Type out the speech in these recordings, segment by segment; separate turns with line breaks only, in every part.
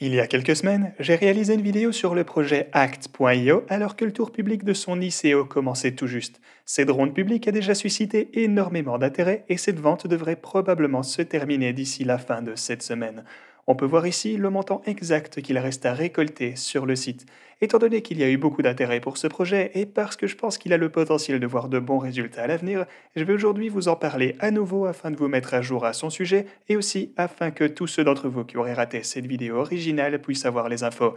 Il y a quelques semaines, j'ai réalisé une vidéo sur le projet Act.io alors que le tour public de son ICO commençait tout juste. Cette ronde publique a déjà suscité énormément d'intérêt et cette vente devrait probablement se terminer d'ici la fin de cette semaine. On peut voir ici le montant exact qu'il reste à récolter sur le site. Étant donné qu'il y a eu beaucoup d'intérêt pour ce projet et parce que je pense qu'il a le potentiel de voir de bons résultats à l'avenir, je vais aujourd'hui vous en parler à nouveau afin de vous mettre à jour à son sujet et aussi afin que tous ceux d'entre vous qui auraient raté cette vidéo originale puissent avoir les infos.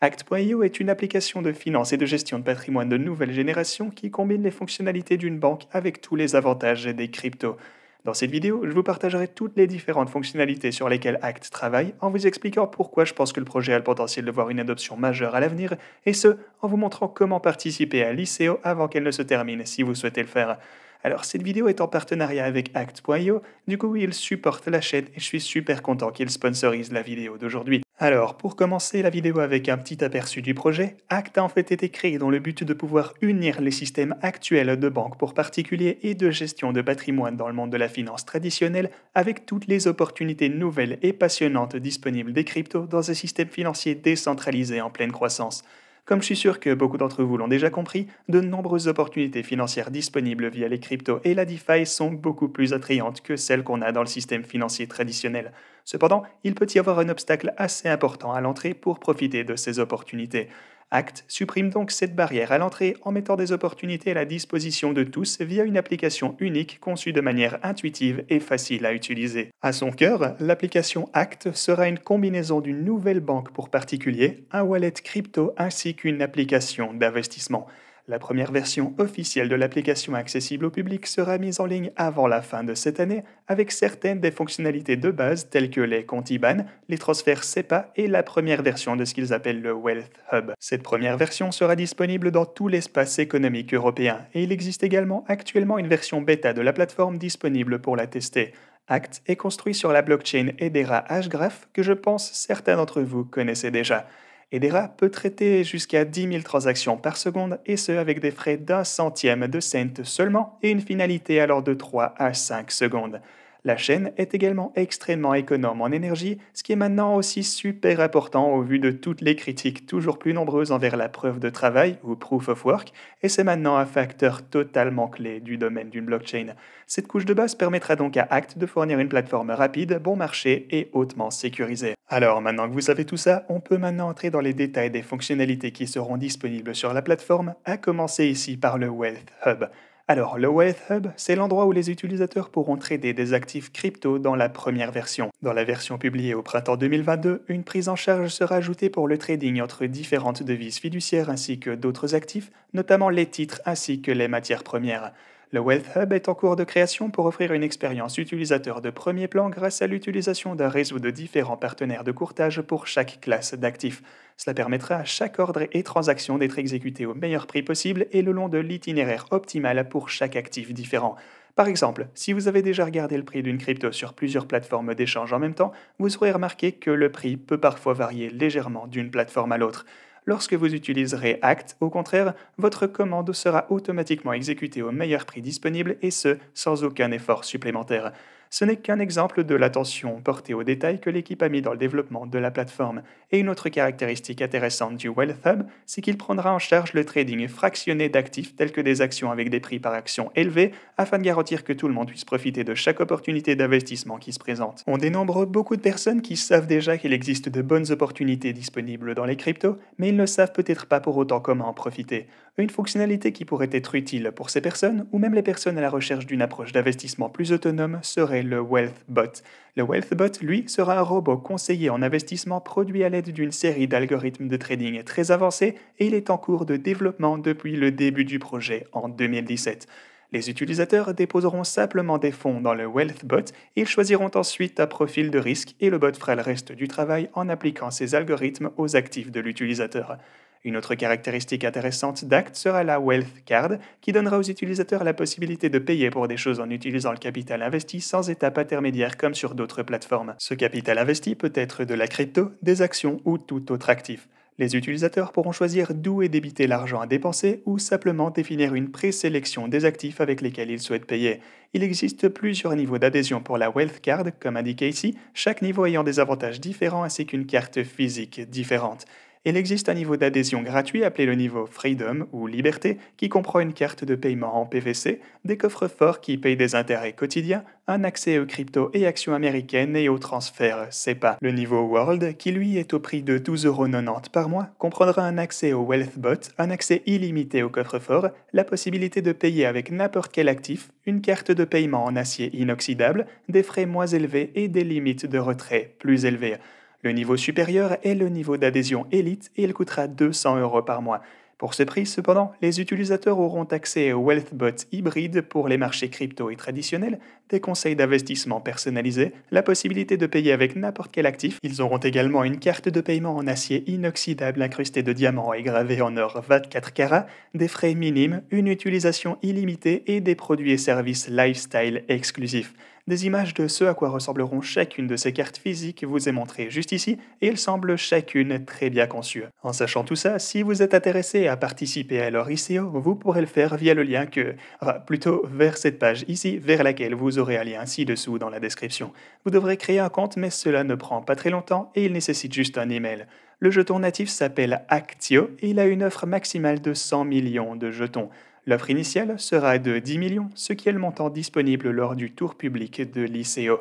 Act.io est une application de finance et de gestion de patrimoine de nouvelle génération qui combine les fonctionnalités d'une banque avec tous les avantages des cryptos. Dans cette vidéo, je vous partagerai toutes les différentes fonctionnalités sur lesquelles Act travaille en vous expliquant pourquoi je pense que le projet a le potentiel de voir une adoption majeure à l'avenir, et ce, en vous montrant comment participer à l'ICO avant qu'elle ne se termine, si vous souhaitez le faire. Alors cette vidéo est en partenariat avec Act.io, du coup ils supportent la chaîne et je suis super content qu'ils sponsorisent la vidéo d'aujourd'hui. Alors, pour commencer la vidéo avec un petit aperçu du projet, Act a en fait été créé dans le but de pouvoir unir les systèmes actuels de banque pour particuliers et de gestion de patrimoine dans le monde de la finance traditionnelle avec toutes les opportunités nouvelles et passionnantes disponibles des cryptos dans un système financier décentralisé en pleine croissance. Comme je suis sûr que beaucoup d'entre vous l'ont déjà compris, de nombreuses opportunités financières disponibles via les cryptos et la DeFi sont beaucoup plus attrayantes que celles qu'on a dans le système financier traditionnel. Cependant, il peut y avoir un obstacle assez important à l'entrée pour profiter de ces opportunités. Act supprime donc cette barrière à l'entrée en mettant des opportunités à la disposition de tous via une application unique conçue de manière intuitive et facile à utiliser. À son cœur, l'application Act sera une combinaison d'une nouvelle banque pour particuliers, un wallet crypto ainsi qu'une application d'investissement. La première version officielle de l'application accessible au public sera mise en ligne avant la fin de cette année avec certaines des fonctionnalités de base telles que les comptes IBAN, les transferts SEPA et la première version de ce qu'ils appellent le Wealth Hub. Cette première version sera disponible dans tout l'espace économique européen et il existe également actuellement une version bêta de la plateforme disponible pour la tester. Act est construit sur la blockchain Edera Hgraph que je pense certains d'entre vous connaissaient déjà. Edera peut traiter jusqu'à 10 000 transactions par seconde et ce avec des frais d'un centième de cent seulement et une finalité alors de 3 à 5 secondes. La chaîne est également extrêmement économe en énergie, ce qui est maintenant aussi super important au vu de toutes les critiques toujours plus nombreuses envers la preuve de travail ou proof of work, et c'est maintenant un facteur totalement clé du domaine d'une blockchain. Cette couche de base permettra donc à Act de fournir une plateforme rapide, bon marché et hautement sécurisée. Alors maintenant que vous savez tout ça, on peut maintenant entrer dans les détails des fonctionnalités qui seront disponibles sur la plateforme, à commencer ici par le Wealth Hub. Alors, le Wealth Hub, c'est l'endroit où les utilisateurs pourront trader des actifs crypto dans la première version. Dans la version publiée au printemps 2022, une prise en charge sera ajoutée pour le trading entre différentes devises fiduciaires ainsi que d'autres actifs, notamment les titres ainsi que les matières premières. Le Wealth Hub est en cours de création pour offrir une expérience utilisateur de premier plan grâce à l'utilisation d'un réseau de différents partenaires de courtage pour chaque classe d'actifs. Cela permettra à chaque ordre et transaction d'être exécuté au meilleur prix possible et le long de l'itinéraire optimal pour chaque actif différent. Par exemple, si vous avez déjà regardé le prix d'une crypto sur plusieurs plateformes d'échange en même temps, vous aurez remarqué que le prix peut parfois varier légèrement d'une plateforme à l'autre. Lorsque vous utiliserez Act, au contraire, votre commande sera automatiquement exécutée au meilleur prix disponible et ce, sans aucun effort supplémentaire. Ce n'est qu'un exemple de l'attention portée aux détails que l'équipe a mis dans le développement de la plateforme. Et une autre caractéristique intéressante du WealthHub, c'est qu'il prendra en charge le trading fractionné d'actifs tels que des actions avec des prix par action élevés afin de garantir que tout le monde puisse profiter de chaque opportunité d'investissement qui se présente. On dénombre beaucoup de personnes qui savent déjà qu'il existe de bonnes opportunités disponibles dans les cryptos, mais ils ne savent peut-être pas pour autant comment en profiter une fonctionnalité qui pourrait être utile pour ces personnes ou même les personnes à la recherche d'une approche d'investissement plus autonome serait le WealthBot. Le WealthBot, lui, sera un robot conseiller en investissement produit à l'aide d'une série d'algorithmes de trading très avancés et il est en cours de développement depuis le début du projet en 2017. Les utilisateurs déposeront simplement des fonds dans le WealthBot ils choisiront ensuite un profil de risque et le bot fera le reste du travail en appliquant ces algorithmes aux actifs de l'utilisateur. Une autre caractéristique intéressante d'Act sera la Wealth Card, qui donnera aux utilisateurs la possibilité de payer pour des choses en utilisant le capital investi sans étape intermédiaire comme sur d'autres plateformes. Ce capital investi peut être de la crypto, des actions ou tout autre actif. Les utilisateurs pourront choisir d'où est débité l'argent à dépenser ou simplement définir une présélection des actifs avec lesquels ils souhaitent payer. Il existe plusieurs niveaux d'adhésion pour la Wealth Card, comme indiqué ici, chaque niveau ayant des avantages différents ainsi qu'une carte physique différente il existe un niveau d'adhésion gratuit appelé le niveau Freedom ou Liberté qui comprend une carte de paiement en PVC, des coffres forts qui payent des intérêts quotidiens, un accès aux cryptos et actions américaines et aux transferts SEPA. Le niveau World, qui lui est au prix de 12,90€ par mois, comprendra un accès au Wealthbot, un accès illimité au coffre fort, la possibilité de payer avec n'importe quel actif, une carte de paiement en acier inoxydable, des frais moins élevés et des limites de retrait plus élevées. Le niveau supérieur est le niveau d'adhésion élite et il coûtera 200 euros par mois. Pour ce prix, cependant, les utilisateurs auront accès au WealthBot hybride pour les marchés crypto et traditionnels, des conseils d'investissement personnalisés, la possibilité de payer avec n'importe quel actif. Ils auront également une carte de paiement en acier inoxydable incrustée de diamants et gravée en or 24 carats, des frais minimes, une utilisation illimitée et des produits et services lifestyle exclusifs. Des images de ce à quoi ressembleront chacune de ces cartes physiques vous est montrée juste ici, et elles semblent chacune très bien conçues. En sachant tout ça, si vous êtes intéressé à participer à leur ICO, vous pourrez le faire via le lien que... plutôt vers cette page ici, vers laquelle vous aurez un lien ci-dessous dans la description. Vous devrez créer un compte, mais cela ne prend pas très longtemps et il nécessite juste un email. Le jeton natif s'appelle Actio et il a une offre maximale de 100 millions de jetons. L'offre initiale sera de 10 millions, ce qui est le montant disponible lors du tour public de l'ICEO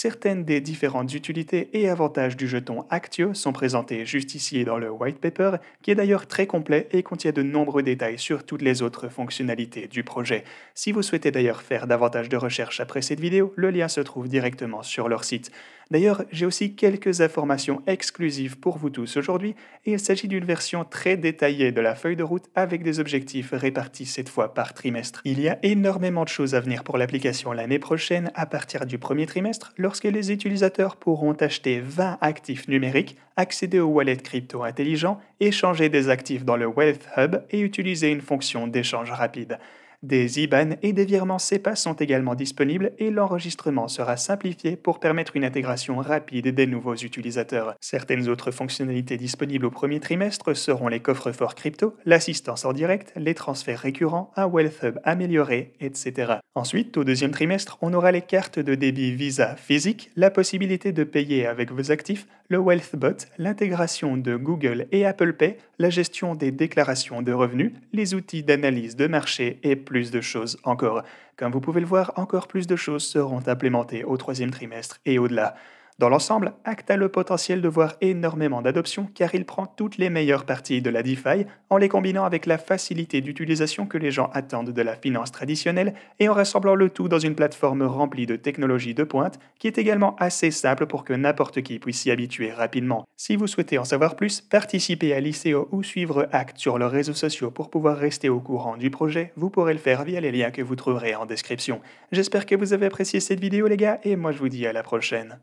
certaines des différentes utilités et avantages du jeton Actio sont présentées juste ici dans le white paper, qui est d'ailleurs très complet et contient de nombreux détails sur toutes les autres fonctionnalités du projet. Si vous souhaitez d'ailleurs faire davantage de recherches après cette vidéo, le lien se trouve directement sur leur site. D'ailleurs, j'ai aussi quelques informations exclusives pour vous tous aujourd'hui, et il s'agit d'une version très détaillée de la feuille de route avec des objectifs répartis cette fois par trimestre. Il y a énormément de choses à venir pour l'application l'année prochaine à partir du premier trimestre lorsque les utilisateurs pourront acheter 20 actifs numériques, accéder au wallet crypto intelligent, échanger des actifs dans le Wealth Hub et utiliser une fonction d'échange rapide. Des IBAN et des virements SEPA sont également disponibles et l'enregistrement sera simplifié pour permettre une intégration rapide des nouveaux utilisateurs. Certaines autres fonctionnalités disponibles au premier trimestre seront les coffres-forts crypto, l'assistance en direct, les transferts récurrents, un Wealth Hub amélioré, etc. Ensuite, au deuxième trimestre, on aura les cartes de débit Visa physique, la possibilité de payer avec vos actifs, le WealthBot, l'intégration de Google et Apple Pay, la gestion des déclarations de revenus, les outils d'analyse de marché et plus de choses encore. Comme vous pouvez le voir, encore plus de choses seront implémentées au troisième trimestre et au-delà. Dans l'ensemble, Act a le potentiel de voir énormément d'adoption car il prend toutes les meilleures parties de la DeFi en les combinant avec la facilité d'utilisation que les gens attendent de la finance traditionnelle et en rassemblant le tout dans une plateforme remplie de technologies de pointe qui est également assez simple pour que n'importe qui puisse s'y habituer rapidement. Si vous souhaitez en savoir plus, participer à l'ICO ou suivre Act sur leurs réseaux sociaux pour pouvoir rester au courant du projet, vous pourrez le faire via les liens que vous trouverez en description. J'espère que vous avez apprécié cette vidéo les gars et moi je vous dis à la prochaine.